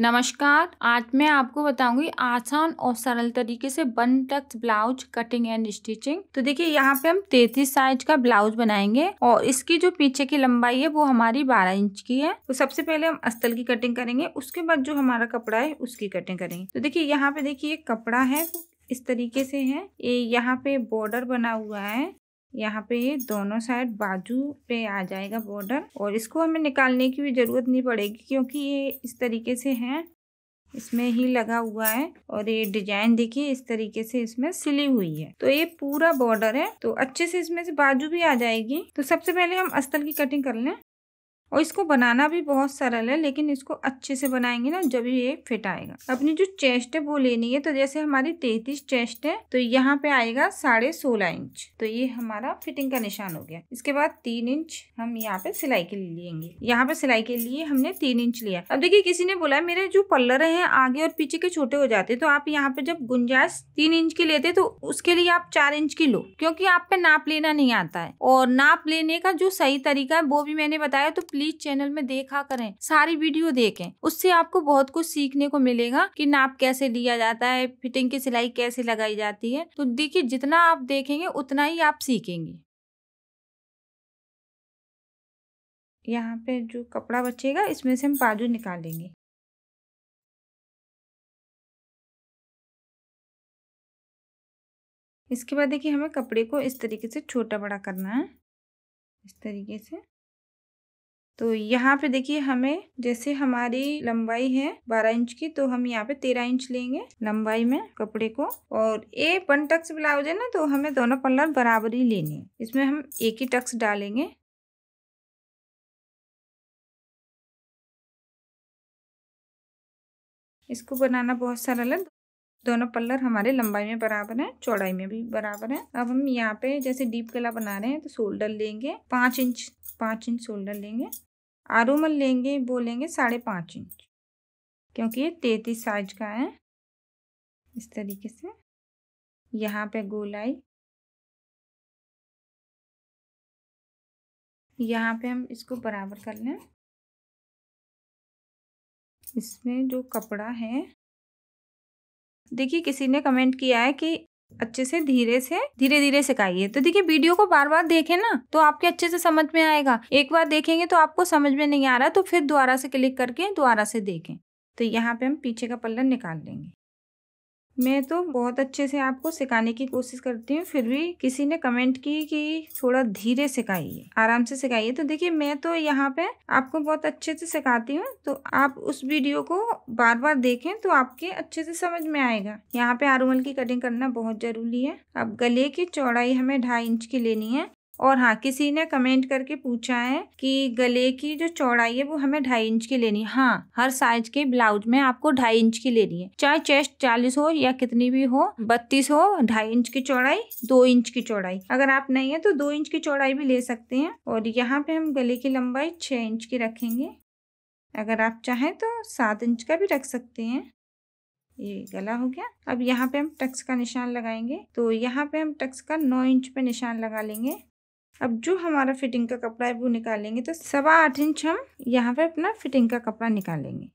नमस्कार आज मैं आपको बताऊंगी आसान और सरल तरीके से बन tucks blouse cutting and stitching तो देखिए यहाँ पे हम तैतीस साइज का ब्लाउज बनाएंगे और इसकी जो पीछे की लंबाई है वो हमारी बारह इंच की है तो सबसे पहले हम अस्तल की कटिंग करेंगे उसके बाद जो हमारा कपड़ा है उसकी कटिंग करेंगे तो देखिये यहाँ पे देखिये कपड़ा है इस तरीके से है ये यहाँ पे बॉर्डर बना हुआ है यहाँ पे ये दोनों साइड बाजू पे आ जाएगा बॉर्डर और इसको हमें निकालने की भी ज़रूरत नहीं पड़ेगी क्योंकि ये इस तरीके से है इसमें ही लगा हुआ है और ये डिजाइन देखिए इस तरीके से इसमें सिली हुई है तो ये पूरा बॉर्डर है तो अच्छे से इसमें से बाजू भी आ जाएगी तो सबसे पहले हम अस्तर की कटिंग कर लें और इसको बनाना भी बहुत सरल है लेकिन इसको अच्छे से बनाएंगे ना जब ये फिट आएगा अपनी जो चेस्ट है वो लेनी है तो जैसे हमारी तैतीस चेस्ट है तो यहाँ पे आएगा साढ़े सोलह इंच तो ये हमारा फिटिंग का निशान हो गया इसके बाद तीन इंच हम यहाँ पे सिलाई के लिए लेंगे यहाँ पे सिलाई के लिए हमने तीन इंच लिया अब देखिये किसी ने बोला मेरे जो पल्लर है आगे और पीछे के छोटे हो जाते तो आप यहाँ पे जब गुंजाइश तीन इंच की लेते तो उसके लिए आप चार इंच की लो क्योंकि आप पे नाप लेना नहीं आता है और नाप लेने का जो सही तरीका है वो भी मैंने बताया तो प्लीज चैनल में देखा करें सारी वीडियो देखें उससे आपको बहुत कुछ सीखने को मिलेगा कि नाप कैसे लिया जाता है फिटिंग की सिलाई कैसे लगाई जाती है तो देखिए जितना आप देखेंगे उतना ही आप सीखेंगे यहाँ पे जो कपड़ा बचेगा इसमें से हम बाजू निकालेंगे इसके बाद देखिए हमें कपड़े को इस तरीके से छोटा बड़ा करना है इस तरीके से तो यहाँ पे देखिए हमें जैसे हमारी लंबाई है बारह इंच की तो हम यहाँ पे तेरह इंच लेंगे लंबाई में कपड़े को और ये वन टक्स ब्लाउज है ना तो हमें दोनों पल्लर बराबर ही लेने इसमें हम एक ही टक्स डालेंगे इसको बनाना बहुत सारा है दोनों पल्लर हमारे लंबाई में बराबर है चौड़ाई में भी बराबर है अब हम यहाँ पे जैसे डीप गला बना रहे हैं तो शोल्डर लेंगे पाँच इंच पाँच इंच शोल्डर लेंगे आरूमल लेंगे बोलेंगे साढ़े पाँच इंच क्योंकि ये तैतीस साइज का है इस तरीके से यहाँ पे गोलाई यहाँ पे हम इसको बराबर कर लें इसमें जो कपड़ा है देखिए किसी ने कमेंट किया है कि अच्छे से धीरे से धीरे धीरे सिखाइए तो देखिए वीडियो को बार बार देखें ना तो आपके अच्छे से समझ में आएगा एक बार देखेंगे तो आपको समझ में नहीं आ रहा तो फिर दोबारा से क्लिक करके दोबारा से देखें तो यहाँ पे हम पीछे का पल्ला निकाल लेंगे मैं तो बहुत अच्छे से आपको सिखाने की कोशिश करती हूँ फिर भी किसी ने कमेंट की कि थोड़ा धीरे सिखाइए आराम से सिखाइए तो देखिए मैं तो यहाँ पे आपको बहुत अच्छे से सिखाती हूँ तो आप उस वीडियो को बार बार देखें तो आपके अच्छे से समझ में आएगा यहाँ पे आरूमल की कटिंग करना बहुत जरूरी है अब गले की चौड़ाई हमें ढाई इंच की लेनी है और हाँ किसी ने कमेंट करके पूछा है कि गले की जो चौड़ाई है वो हमें ढाई इंच की लेनी है हाँ हर साइज के ब्लाउज में आपको ढाई इंच की लेनी है चाहे चेस्ट चालीस हो या कितनी भी हो बत्तीस हो ढाई इंच की चौड़ाई दो इंच की चौड़ाई अगर आप नहीं है तो दो इंच की चौड़ाई भी ले सकते हैं और यहाँ पे हम गले की लंबाई छः इंच की रखेंगे अगर आप चाहें तो सात इंच का भी रख सकते हैं ये गला हो गया अब यहाँ पे हम टक्स का निशान लगाएंगे तो यहाँ पे हम टक्स का नौ इंच पे निशान लगा लेंगे अब जो हमारा फिटिंग का कपड़ा है वो निकालेंगे तो सवा आठ इंच हम यहाँ पे अपना फिटिंग का कपड़ा निकालेंगे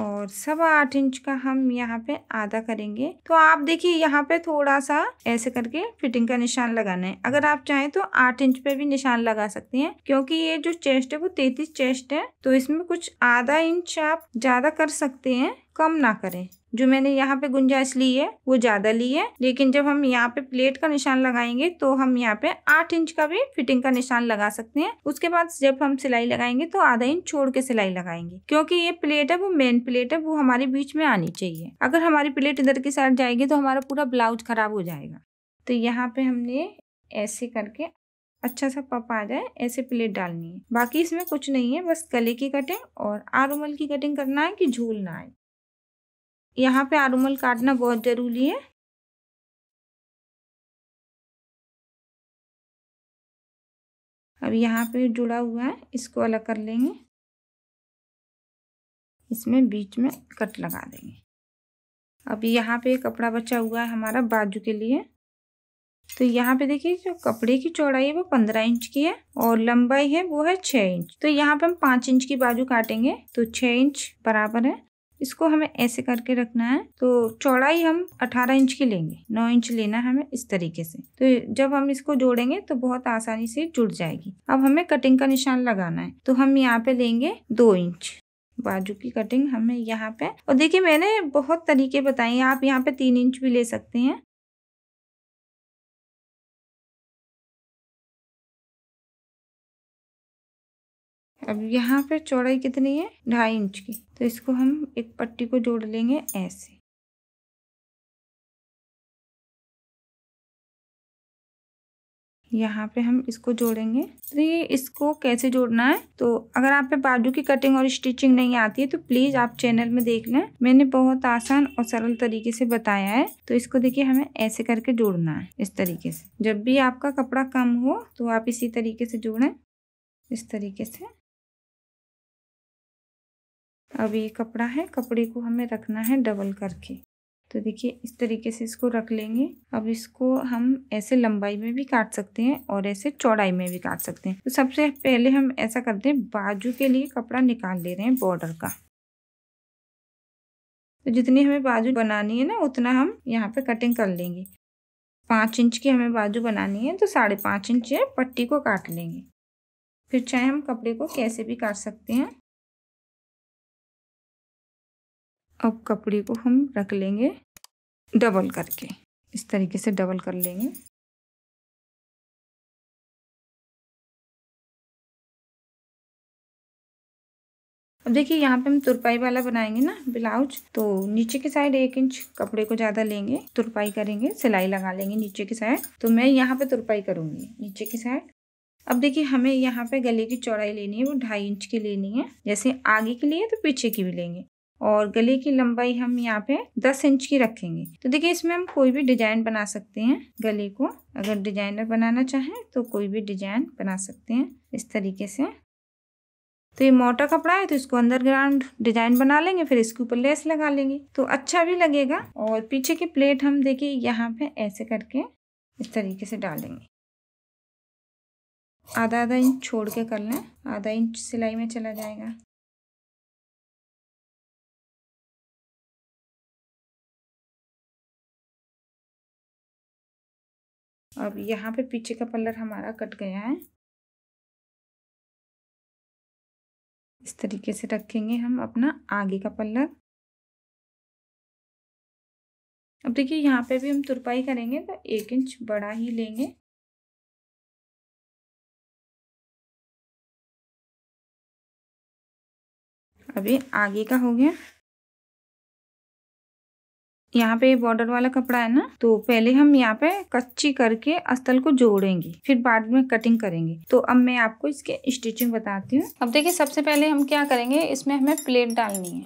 और सवा आठ इंच का हम यहाँ पे आधा करेंगे तो आप देखिए यहाँ पे थोड़ा सा ऐसे करके फिटिंग का निशान लगाना है अगर आप चाहें तो आठ इंच पे भी निशान लगा सकती हैं क्योंकि ये जो चेस्ट है वो तैतीस चेस्ट है तो इसमें कुछ आधा इंच आप ज्यादा कर सकते हैं कम ना करें जो मैंने यहाँ पे गुंजाइश ली है वो ज़्यादा ली है लेकिन जब हम यहाँ पे प्लेट का निशान लगाएंगे तो हम यहाँ पे आठ इंच का भी फिटिंग का निशान लगा सकते हैं उसके बाद जब हम सिलाई लगाएंगे तो आधा इंच छोड़ के सिलाई लगाएंगे क्योंकि ये प्लेट है वो मेन प्लेट है वो हमारे बीच में आनी चाहिए अगर हमारी प्लेट इधर की साइड जाएगी तो हमारा पूरा ब्लाउज खराब हो जाएगा तो यहाँ पे हमने ऐसे करके अच्छा सा पप आ जाए ऐसे प्लेट डालनी है बाकी इसमें कुछ नहीं है बस गले की कटिंग और आरुमल की कटिंग करना है कि झूल ना आए यहाँ पे आरूमल काटना बहुत ज़रूरी है अब यहाँ पे जुड़ा हुआ है इसको अलग कर लेंगे इसमें बीच में कट लगा देंगे अब यहाँ पे कपड़ा बचा हुआ है हमारा बाजू के लिए तो यहाँ पे देखिए जो कपड़े की चौड़ाई है वो पंद्रह इंच की है और लंबाई है वो है छः इंच तो यहाँ पे हम पाँच इंच की बाजू काटेंगे तो छः इंच बराबर है इसको हमें ऐसे करके रखना है तो चौड़ाई हम 18 इंच की लेंगे 9 इंच लेना है हमें इस तरीके से तो जब हम इसको जोड़ेंगे तो बहुत आसानी से जुड़ जाएगी अब हमें कटिंग का निशान लगाना है तो हम यहाँ पे लेंगे दो इंच बाजू की कटिंग हमें यहाँ पे और देखिए मैंने बहुत तरीके बताए आप यहाँ पे तीन इंच भी ले सकते हैं अब यहाँ पर चौड़ाई कितनी है ढाई इंच की तो इसको हम एक पट्टी को जोड़ लेंगे ऐसे यहाँ पे हम इसको जोड़ेंगे तो ये इसको कैसे जोड़ना है तो अगर आप पे बाजू की कटिंग और स्टिचिंग नहीं आती है तो प्लीज आप चैनल में देख लें मैंने बहुत आसान और सरल तरीके से बताया है तो इसको देखिए हमें ऐसे करके जोड़ना है इस तरीके से जब भी आपका कपड़ा कम हो तो आप इसी तरीके से जोड़ें इस तरीके से अब ये कपड़ा है कपड़े को हमें रखना है डबल करके तो देखिए इस तरीके से इसको रख लेंगे अब इसको हम ऐसे लंबाई में भी काट सकते हैं और ऐसे चौड़ाई में भी काट सकते हैं तो सबसे पहले हम ऐसा करते हैं बाजू के लिए कपड़ा निकाल ले रहे हैं बॉर्डर का तो जितनी हमें बाजू बनानी है ना उतना हम यहाँ पे कटिंग कर लेंगे पाँच इंच की हमें बाजू बनानी है तो साढ़े पाँच इंच पट्टी को काट लेंगे फिर चाहे हम कपड़े को कैसे भी काट सकते हैं अब कपड़े को हम रख लेंगे डबल करके इस तरीके से डबल कर लेंगे अब देखिए यहाँ पे हम तुरपाई वाला बनाएंगे ना ब्लाउज तो नीचे के साइड एक इंच कपड़े को ज़्यादा लेंगे तुरपाई करेंगे सिलाई लगा लेंगे नीचे की साइड तो मैं यहाँ पे तुरपाई करूंगी नीचे की साइड अब देखिए हमें यहाँ पे गले की चौड़ाई लेनी है वो ढाई इंच की लेनी है जैसे आगे के लिए तो पीछे की भी लेंगे और गले की लंबाई हम यहाँ पे 10 इंच की रखेंगे तो देखिए इसमें हम कोई भी डिजाइन बना सकते हैं गले को अगर डिजाइनर बनाना चाहें तो कोई भी डिजाइन बना सकते हैं इस तरीके से तो ये मोटा कपड़ा है तो इसको अंडरग्राउंड डिजाइन बना लेंगे फिर इसके ऊपर लेस लगा लेंगे तो अच्छा भी लगेगा और पीछे की प्लेट हम देखिए यहाँ पे ऐसे करके इस तरीके से डालेंगे आधा आधा इंच छोड़ के कर लें आधा इंच सिलाई में चला जाएगा अब यहाँ पे पीछे का पल्लर हमारा कट गया है इस तरीके से रखेंगे हम अपना आगे का पल्लर अब देखिए यहाँ पे भी हम तुरपाई करेंगे तो एक इंच बड़ा ही लेंगे अभी आगे का हो गया यहाँ पे बॉर्डर वाला कपड़ा है ना तो पहले हम यहाँ पे कच्ची करके अस्तल को जोड़ेंगे फिर बाद में कटिंग करेंगे तो अब मैं आपको इसके स्टिचिंग बताती हूँ अब देखिए सबसे पहले हम क्या करेंगे इसमें हमें प्लेट डालनी है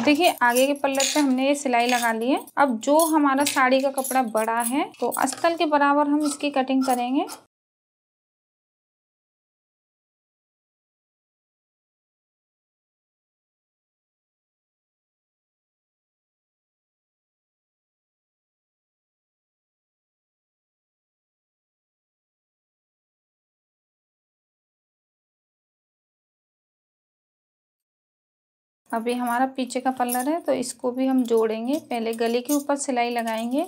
अब देखिए आगे के पल्ल पे हमने ये सिलाई लगा ली है अब जो हमारा साड़ी का कपड़ा बड़ा है तो अस्तल के बराबर हम इसकी कटिंग करेंगे अभी हमारा पीछे का पल्लर है तो इसको भी हम जोड़ेंगे पहले गले के ऊपर सिलाई लगाएंगे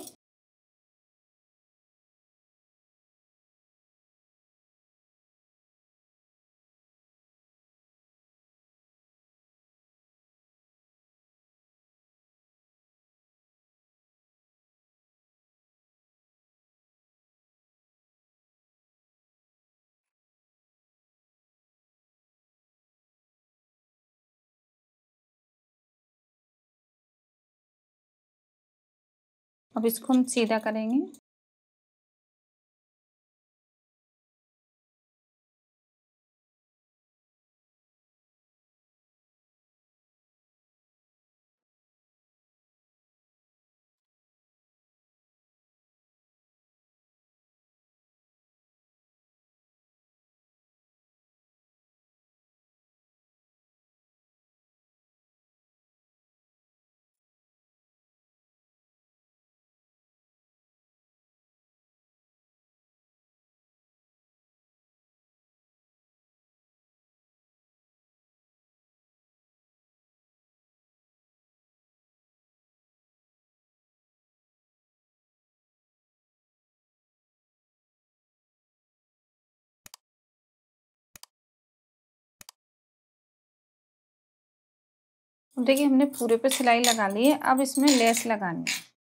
अब इसको हम सीधा करेंगे देखिए हमने पूरे पे सिलाई लगा ली है अब इसमें लेस लगानी है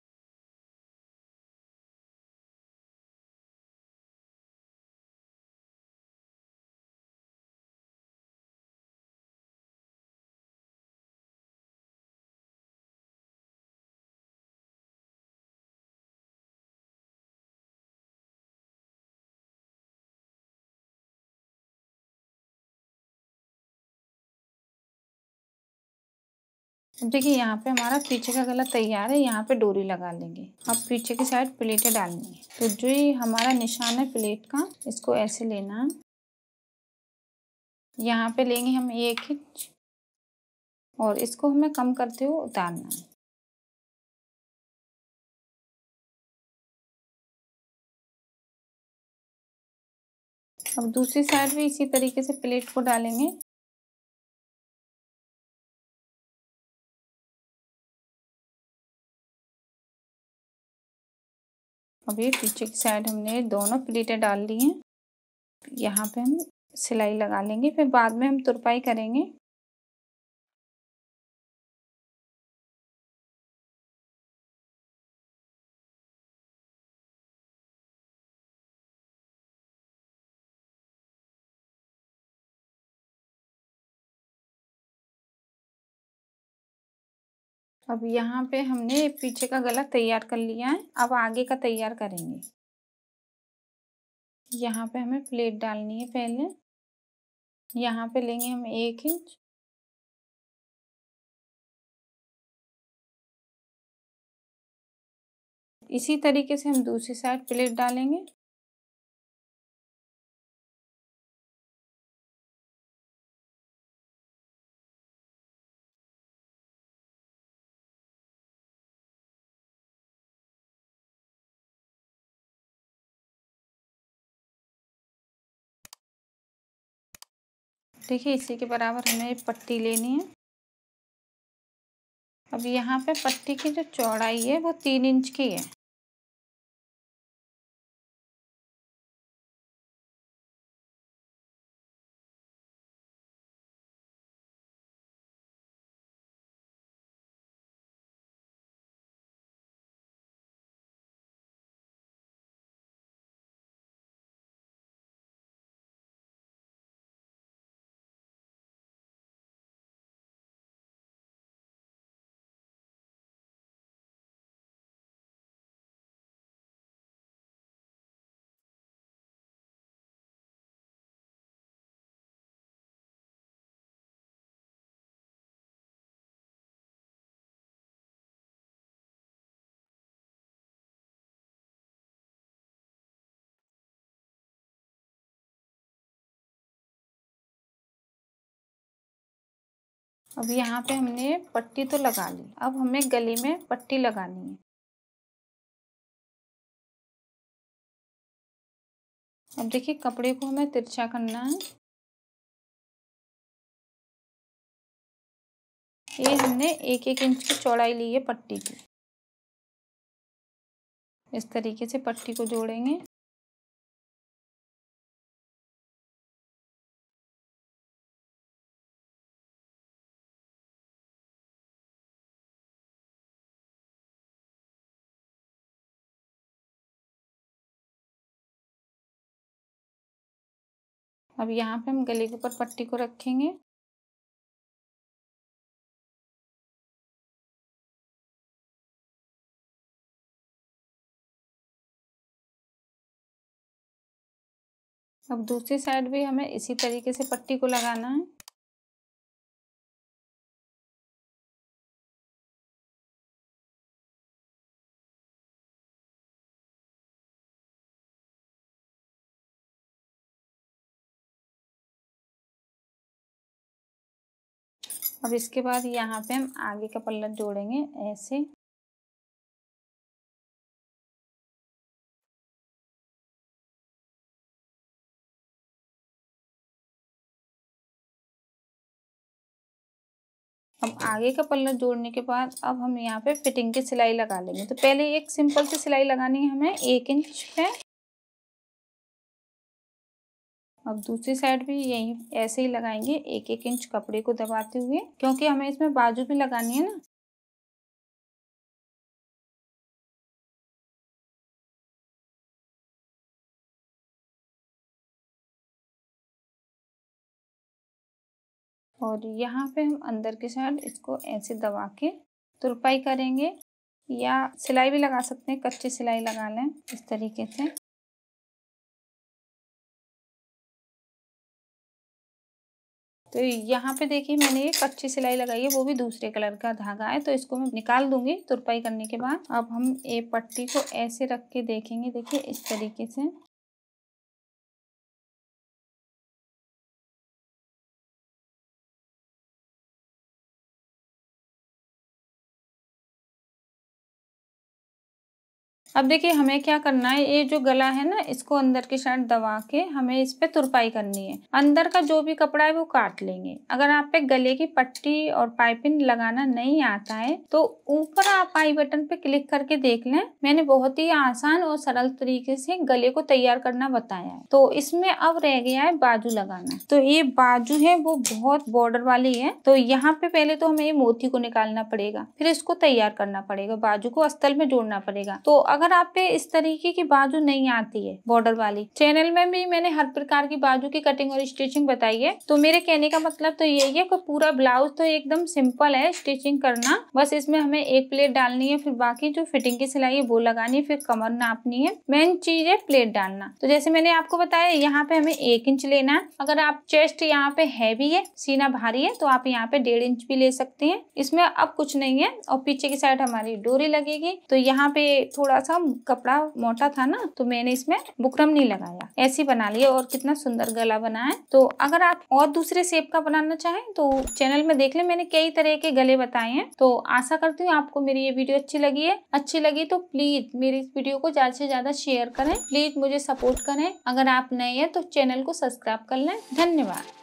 अब देखिए यहाँ पे हमारा पीछे का गला तैयार है यहाँ पे डोरी लगा लेंगे अब पीछे की साइड प्लेटें डालनी है तो जो ये हमारा निशान है प्लेट का इसको ऐसे लेना है यहाँ पे लेंगे हम एक इंच और इसको हमें कम करते हुए उतारना है अब दूसरी साइड भी इसी तरीके से प्लेट को डालेंगे अभी पीछे की साइड हमने दोनों प्लेटें डाल ली हैं यहाँ पे हम सिलाई लगा लेंगे फिर बाद में हम तुरपाई करेंगे अब यहाँ पे हमने पीछे का गला तैयार कर लिया है अब आगे का तैयार करेंगे यहाँ पे हमें प्लेट डालनी है पहले यहाँ पे लेंगे हम एक इंच इसी तरीके से हम दूसरी साइड प्लेट डालेंगे देखिए इसी के बराबर हमें पट्टी लेनी है अब यहाँ पे पट्टी की जो चौड़ाई है वो तीन इंच की है अब यहाँ पे हमने पट्टी तो लगा ली अब हमें गले में पट्टी लगानी है अब देखिए कपड़े को हमें तिरछा करना है ये हमने एक एक इंच की चौड़ाई ली है पट्टी की इस तरीके से पट्टी को जोड़ेंगे अब यहाँ पे हम गले के ऊपर पट्टी को रखेंगे अब दूसरी साइड भी हमें इसी तरीके से पट्टी को लगाना है अब इसके बाद यहाँ पे हम आगे का पल्ला जोड़ेंगे ऐसे अब आगे का पल्ला जोड़ने के बाद अब हम यहाँ पे फिटिंग की सिलाई लगा लेंगे तो पहले एक सिंपल सी सिलाई लगानी है हमें एक इंच पे अब दूसरी साइड भी यही ऐसे ही लगाएंगे एक एक इंच कपड़े को दबाते हुए क्योंकि हमें इसमें बाजू भी लगानी है ना और यहाँ पे हम अंदर की साइड इसको ऐसे दबा के तुरपाई करेंगे या सिलाई भी लगा सकते हैं कच्ची सिलाई लगा लें इस तरीके से तो यहाँ पे देखिए मैंने एक कच्ची सिलाई लगाई है वो भी दूसरे कलर का धागा है तो इसको मैं निकाल दूंगी तुरपाई करने के बाद अब हम ये पट्टी को ऐसे रख के देखेंगे देखिए इस तरीके से अब देखिए हमें क्या करना है ये जो गला है ना इसको अंदर की साइड दबा के हमें इस पे तुरपाई करनी है अंदर का जो भी कपड़ा है वो काट लेंगे अगर आप पे गले की पट्टी और पाइपिंग लगाना नहीं आता है तो ऊपर आप आई बटन पे क्लिक करके देख लें मैंने बहुत ही आसान और सरल तरीके से गले को तैयार करना बताया है तो इसमें अब रह गया है बाजू लगाना तो ये बाजू है वो बहुत बॉर्डर वाली है तो यहाँ पे पहले तो हमें ये मोती को निकालना पड़ेगा फिर इसको तैयार करना पड़ेगा बाजू को अस्तल में जोड़ना पड़ेगा तो अगर अगर आप पे इस तरीके की बाजू नहीं आती है बॉर्डर वाली चैनल में भी मैंने हर प्रकार की बाजू की कटिंग और स्टिचिंग बताई है तो मेरे कहने का मतलब तो यही है कि पूरा ब्लाउज तो एकदम सिंपल है स्टिचिंग करना बस इसमें हमें एक प्लेट डालनी है फिर बाकी जो फिटिंग की सिलाई है वो लगानी है फिर कमर नापनी है मेन चीज है प्लेट डालना तो जैसे मैंने आपको बताया यहाँ पे हमें एक इंच लेना है अगर आप चेस्ट यहाँ पे हैवी है सीना भारी है तो आप यहाँ पे डेढ़ इंच भी ले सकते हैं इसमें अब कुछ नहीं है और पीछे की साइड हमारी डोरी लगेगी तो यहाँ पे थोड़ा सा सा कपड़ा मोटा था ना तो मैंने इसमें बुकरम नहीं लगाया ऐसी बना लिया और कितना सुंदर गला बना है तो अगर आप और दूसरे शेप का बनाना चाहें तो चैनल में देख ले मैंने कई तरह के गले बताए हैं तो आशा करती हूँ आपको मेरी ये वीडियो अच्छी लगी है अच्छी लगी तो प्लीज मेरी इस वीडियो को ज्यादा से ज्यादा शेयर करें प्लीज मुझे सपोर्ट करें अगर आप नए हैं तो चैनल को सब्सक्राइब कर लें धन्यवाद